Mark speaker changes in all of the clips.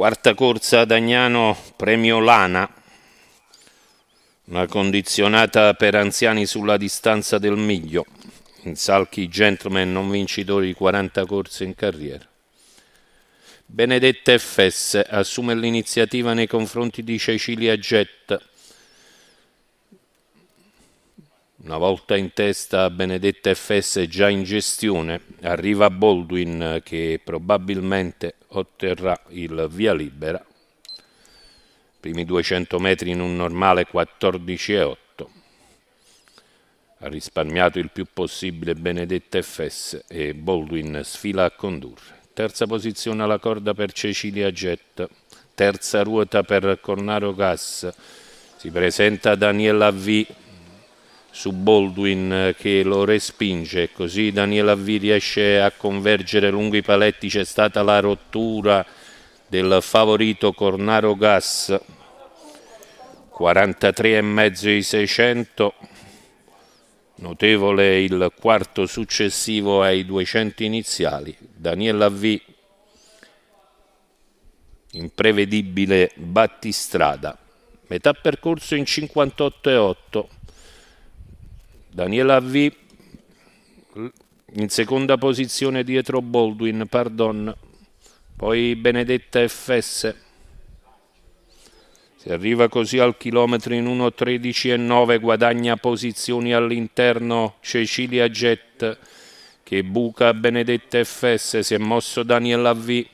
Speaker 1: Quarta corsa ad Agnano, premio Lana. Una condizionata per anziani sulla distanza del miglio. In salchi gentleman non vincitori di 40 corse in carriera. Benedetta FS assume l'iniziativa nei confronti di Cecilia Jett, Una volta in testa Benedetta FS già in gestione, arriva Baldwin che probabilmente otterrà il via libera. Primi 200 metri in un normale 14,8. Ha risparmiato il più possibile Benedetta FS e Baldwin sfila a condurre. Terza posizione alla corda per Cecilia Jett. Terza ruota per Cornaro Gas. Si presenta Daniela V su Baldwin eh, che lo respinge, così Daniel Avvi riesce a convergere lungo i paletti, c'è stata la rottura del favorito Cornaro Gas 43,5 i 600 notevole il quarto successivo ai 200 iniziali Daniel Avvi, imprevedibile battistrada metà percorso in 58,8 Daniela V in seconda posizione dietro Baldwin, pardon, poi Benedetta FS. Si arriva così al chilometro in 1.13.9, guadagna posizioni all'interno Cecilia Jet che buca Benedetta FS, si è mosso Daniela V.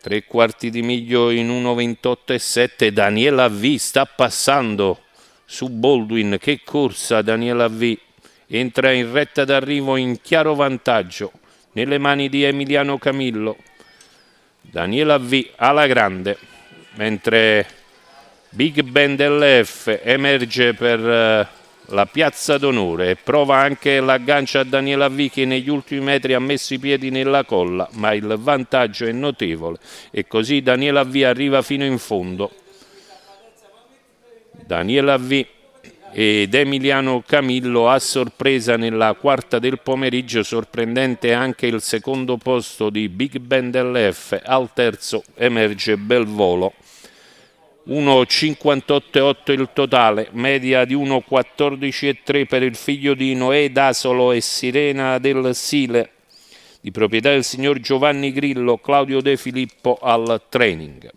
Speaker 1: Tre quarti di miglio in 1.28.7, Daniela V sta passando su Baldwin che corsa Daniela V entra in retta d'arrivo in chiaro vantaggio nelle mani di Emiliano Camillo Daniela V alla grande mentre Big Ben dell'F emerge per eh, la piazza d'onore e prova anche l'aggancio a Daniela V che negli ultimi metri ha messo i piedi nella colla ma il vantaggio è notevole e così Daniela V arriva fino in fondo Daniela Avvi ed Emiliano Camillo a sorpresa nella quarta del pomeriggio, sorprendente anche il secondo posto di Big Band LF, al terzo emerge Belvolo. 1,58,8 il totale, media di 1,14,3 per il figlio di Noè D'Asolo e Sirena del Sile, di proprietà del signor Giovanni Grillo, Claudio De Filippo al training.